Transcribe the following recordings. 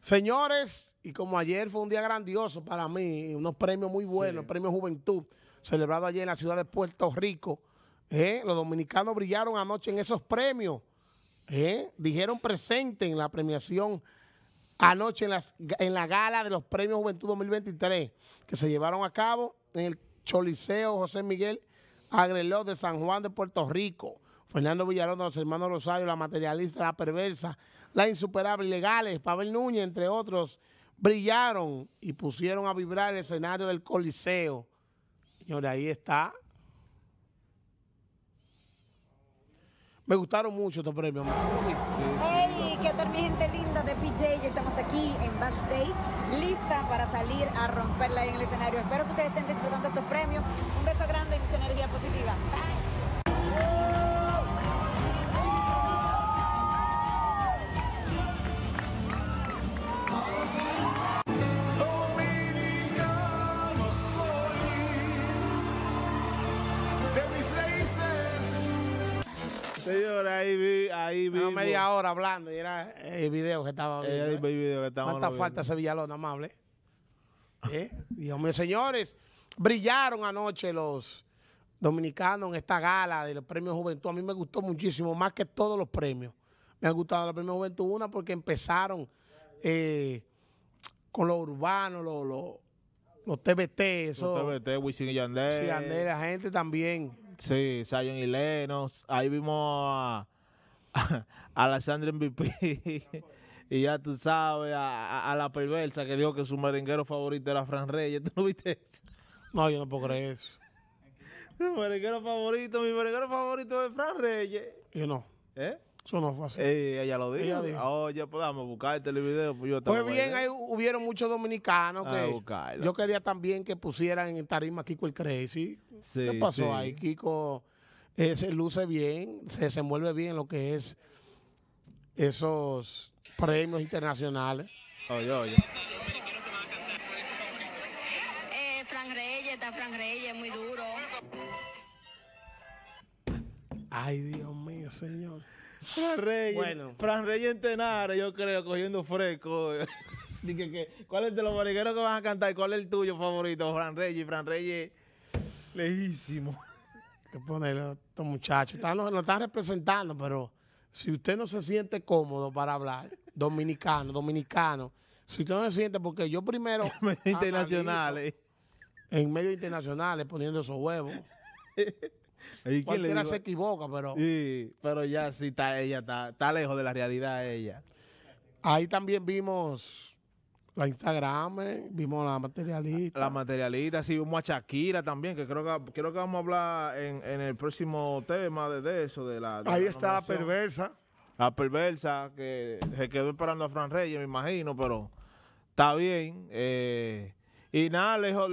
Señores, y como ayer fue un día grandioso para mí, unos premios muy buenos, el premio Juventud, celebrado ayer en la ciudad de Puerto Rico. ¿eh? Los dominicanos brillaron anoche en esos premios. ¿eh? Dijeron presente en la premiación anoche en, en la gala de los premios Juventud 2023 que se llevaron a cabo en el Choliseo José Miguel Agreló de San Juan de Puerto Rico. Fernando Villarón de los hermanos Rosario, la materialista, la perversa, la insuperable legales, Pavel Núñez, entre otros, brillaron y pusieron a vibrar el escenario del Coliseo. Señora, ahí está. Me gustaron mucho estos premios. Sí, ¡Hey! ¿Qué tal mi linda de PJ? Ya estamos aquí en Bash Day, lista para salir a romperla en el escenario. Espero que ustedes estén disfrutando estos premios. Un beso grande, y Señor, ahí vi, ahí vi. media hora hablando y era el video que estaba ¿eh? viendo. falta ese Villalón, amable? ¿Eh? Dios mío, señores, brillaron anoche los dominicanos en esta gala del premio Juventud. A mí me gustó muchísimo, más que todos los premios. Me ha gustado la premio Juventud una porque empezaron eh, con lo urbano, lo, los TBT, eso. Los TBT, Wisin y Yandel. Yandel, la gente también Sí, Zion y Lenos. Ahí vimos a, a, MVP. y ya tú sabes, a, la perversa que dijo que su merenguero favorito era Fran Reyes. ¿Tú no viste eso? No, yo no puedo creer eso. Mi merenguero favorito, mi merenguero favorito es Fran Reyes. Yo no. ¿Eh? Eso no fue así. Eh, ella lo dijo. Oye, podamos pues, buscar el este video. Pues, yo pues bien, ahí hubieron muchos dominicanos ah, que yo quería también que pusieran en tarima Kiko el Crazy. ¿Qué pasó ahí? Kiko eh, se luce bien, se desenvuelve bien lo que es esos premios internacionales. Oye, oye. Eh, Fran Reyes, está Fran Reyes, muy duro. Ay, Dios mío, señor. Fran Reyes. Bueno. Fran Reyes en Tenare, yo creo, cogiendo fresco. Dije que, ¿cuál es de los mariqueros que vas a cantar? ¿Cuál es el tuyo favorito? Fran Reyes. Fran Reyes, lejísimo. que ponerlo, estos muchachos. Están, lo, están representando, pero si usted no se siente cómodo para hablar, dominicano, dominicano, si usted no se siente, porque yo primero. En medios internacionales. En medios internacionales, poniendo esos huevos. ¿Y Cualquiera se equivoca, pero. Sí, pero ya si está ella, está, lejos de la realidad ella. Ahí también vimos la Instagram, eh, vimos la materialista. La materialista, sí, vimos a Shakira también, que creo que creo que vamos a hablar en, en el próximo tema de, eso, de la. Ahí está la perversa. La perversa, que se quedó esperando a Fran Reyes, me imagino, pero está bien. Eh, y nada, lejos,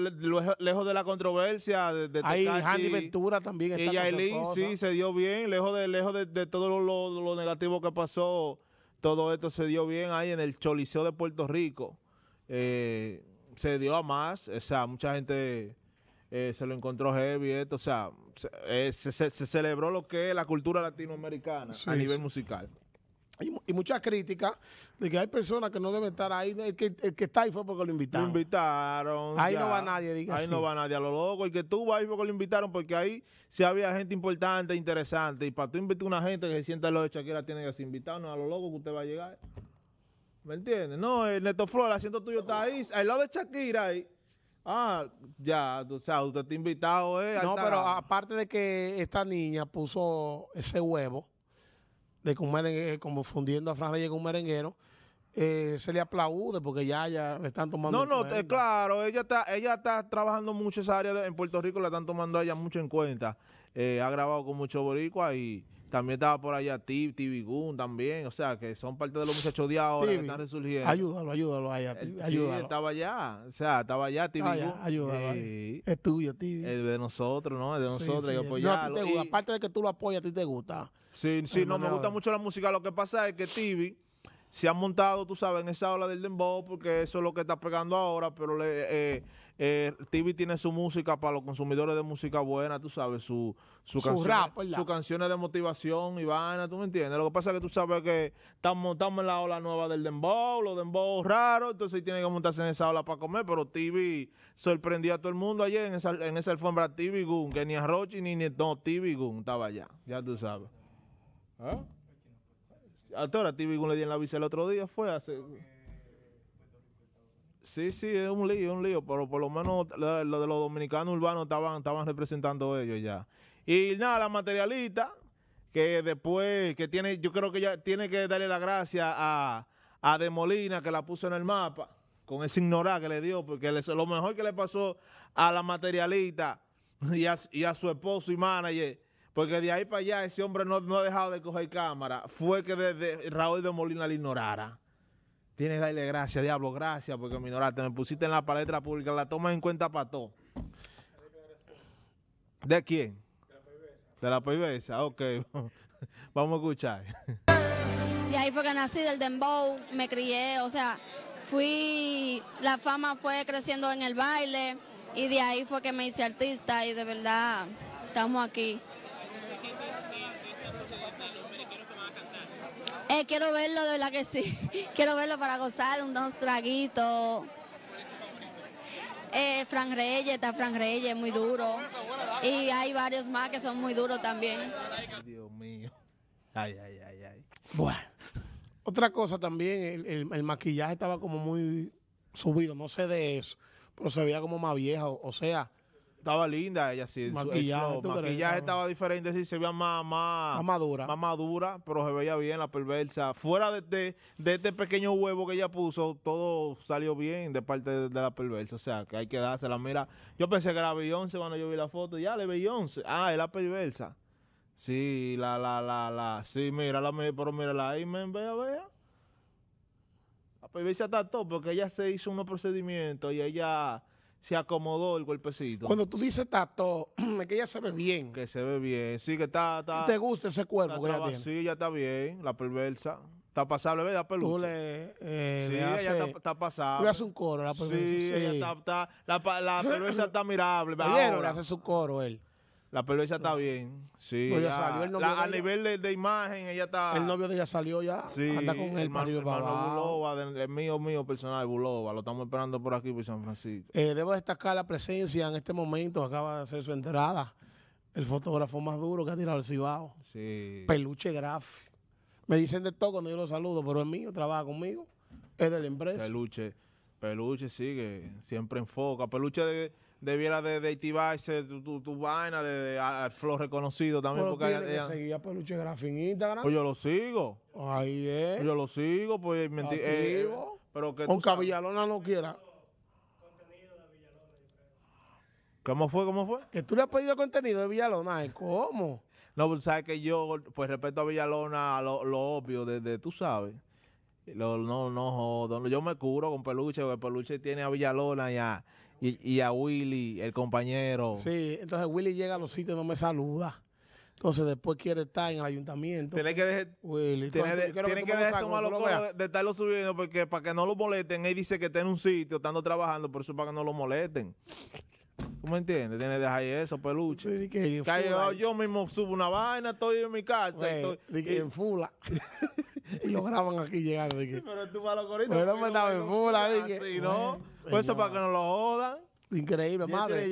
lejos, de la controversia de, de Ahí Ventura también Y sí se dio bien, lejos de lejos de, todo lo, negativo que pasó, todo esto se dio bien ahí en el Choliseo de Puerto Rico. Eh, se dio a más, o sea, mucha gente eh, se lo encontró heavy, o sea, eh, se, celebró lo que es la cultura latinoamericana a nivel musical. Y, y mucha crítica de que hay personas que no deben estar ahí. El que, está ahí fue porque lo invitaron. Lo invitaron. Ahí no va nadie, diga Ahí no va nadie a lo loco. y que tú vas ahí fue porque lo invitaron porque ahí sí había gente importante, interesante. Y para tú invitar una gente que se sienta lo lo de Shakira, tiene que ser invitado. no a lo loco que usted va a llegar. ¿Me entiendes? No, el eh, Neto Flor, el asiento tuyo está ahí. Al lado de Shakira ahí. Ah, ya, o sea, usted está invitado, eh, No, pero aparte de que esta niña puso ese huevo de que un merengue, como fundiendo a Fran Reyes con un merenguero, eh, se le aplaude porque ya, ya están tomando. No, no, eh, claro, ella está, ella está trabajando mucho esa área en Puerto Rico, la están tomando a ella mucho en cuenta. Eh, ha grabado con mucho boricua y también estaba por allá Tibi Gun también. O sea, que son parte de los muchachos de ahora que están resurgiendo. Ayúdalo, ayúdalo allá. Eh, Tibi, ayúdalo. Sí, estaba allá. O sea, estaba allá Tibi. ayúdalo. es tuyo, Tibi. Es de nosotros, ¿no? Es de nosotros. Aparte de que tú lo apoyas, a ti te gusta. Sí, sí, no, me gusta mucho la música. Lo que pasa es que Tibi se ha montado, tú sabes, en esa ola del dembow porque eso es lo que está pegando ahora, pero le... Eh, eh, TV tiene su música para los consumidores de música buena, tú sabes, su, su, su canciones, canciones de motivación y vaina, tú me entiendes. Lo que pasa es que tú sabes que estamos, en la ola nueva del dembow, los dembow raros, entonces tiene que montarse en esa ola para comer, pero TV sorprendió a todo el mundo ayer en esa, en esa alfombra TV Goon, que ni a Rochi ni, ni no, TV Goon estaba allá, ya tú sabes. ¿Eh? ¿Ah? ahora TV Goon le di en la visa el otro día, fue hace... Sí, sí, es un lío, es un lío, pero por lo menos lo, de los dominicanos urbanos estaban, estaban representando ellos ya. Y nada, la materialista, que después, que tiene, yo creo que ya tiene que darle la gracia a, a De Molina, que la puso en el mapa, con ese ignorar que le dio, porque lo mejor que le pasó a la materialista y a, su esposo y manager porque de ahí para allá ese hombre no, no ha dejado de coger cámara, fue que desde Raúl de Molina le ignorara. Tienes que darle gracias, diablo, gracias, porque minoraste, me pusiste en la palestra pública, la tomas en cuenta para todo. ¿De quién? De la De la PBS. ok. Vamos a escuchar. De ahí fue que nací del dembow, me crié, o sea, fui, la fama fue creciendo en el baile y de ahí fue que me hice artista y de verdad estamos aquí. quiero verlo, de verdad que sí. Quiero verlo para gozar, unos traguitos. Eh, Fran Reyes, está Fran Reyes, muy duro. Y hay varios más que son muy duros también. Dios mío. Ay, ay, ay, ay. Otra cosa también, el, el, maquillaje estaba como muy subido, no sé de eso, pero se veía como más viejo, o sea, estaba linda ella, sí. Maquillaje, maquillada, ah. estaba diferente, sí, se veía más, más, madura. Más madura, pero se veía bien la perversa. Fuera de, de, este pequeño huevo que ella puso, todo salió bien de parte de, la perversa. O sea, que hay que dársela. Mira, yo pensé que era Beyoncé cuando yo vi la foto. Ya le veía once Ah, es la perversa. Sí, la, la, la, la. Sí, mira, la, pero mírala ahí, vea, vea. La perversa está todo porque ella se hizo unos procedimientos y ella se acomodó el golpecito Cuando tú dices tato, es que ella se ve bien. Que se ve bien. Sí, que está... está ¿Te gusta ese cuerpo que ella tiene? Sí, ya está bien, la perversa. Está pasable, ¿verdad, peluche? Tú le, eh, sí, ella está, está, pasable. Le hace un coro, la perversa. Sí, Ella está, la, perversa está mirable. Oye, ahora. hace su coro él. La perversa está bien. Sí. a nivel de, imagen, ella está. El novio de ella salió ya. Sí, anda con el, hermano, Bulova, el mío, mío personal, Bulova. Lo estamos esperando por aquí, por San Francisco. Eh, debo destacar la presencia en este momento. Acaba de hacer su entrada. El fotógrafo más duro que ha tirado el Cibao. Sí. Peluche Graf. Me dicen de todo cuando yo lo saludo, pero es mío, trabaja conmigo. Es de la empresa. Peluche. Peluche sigue, siempre enfoca. Peluche de debiera de, de activarse tu, vaina de, Flor reconocido también. porque seguía Peluche Instagram. Pues yo lo sigo. Ahí es. yo lo sigo, pues eh, mentira. Eh, pero que Aunque Villalona no quiera. ¿Cómo fue? ¿Cómo fue? Que tú le has pedido contenido de Villalona. ¿eh? ¿Cómo? No, pues sabes que yo, pues respecto a Villalona, lo, lo obvio, desde tú sabes. Lo, no, no Yo me curo con Peluche, porque Peluche tiene a Villalona y y, a Willy, el compañero. Sí, entonces Willy llega a los sitios y no me saluda. Entonces después quiere estar en el ayuntamiento. Tiene que dejar, Willy, tiene de, que, de estarlo subiendo porque para que no lo molesten. Él dice que está en un sitio, estando trabajando, por eso para que no lo molesten. ¿Tú me entiendes? Tiene que dejar eso, peluche. Oh, yo, mismo subo una vaina, estoy en mi casa. en fula. lo graban aquí llegando. pero tú para los coritos. Pero me estaba en fula, ah, dije. Así, ¿no? por eso para que no lo jodan. Increíble, madre.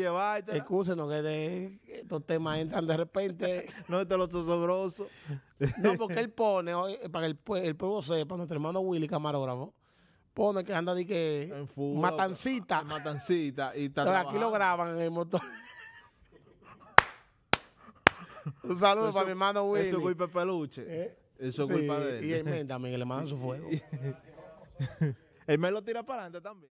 Excúsenos que estos temas entran de repente. no, esto es lo tosobroso. no, porque él pone, para que el, el pueblo sepa, nuestro hermano Willy, camarógrafo, pone que anda de que matancita. Matancita. Y aquí lo graban en el motor. Un saludo para mi hermano Willy. Eso es Peluche. ¿Eh? Eso es culpa de él. Y el men también, le mandan su fuego. Él me lo tira para adelante también.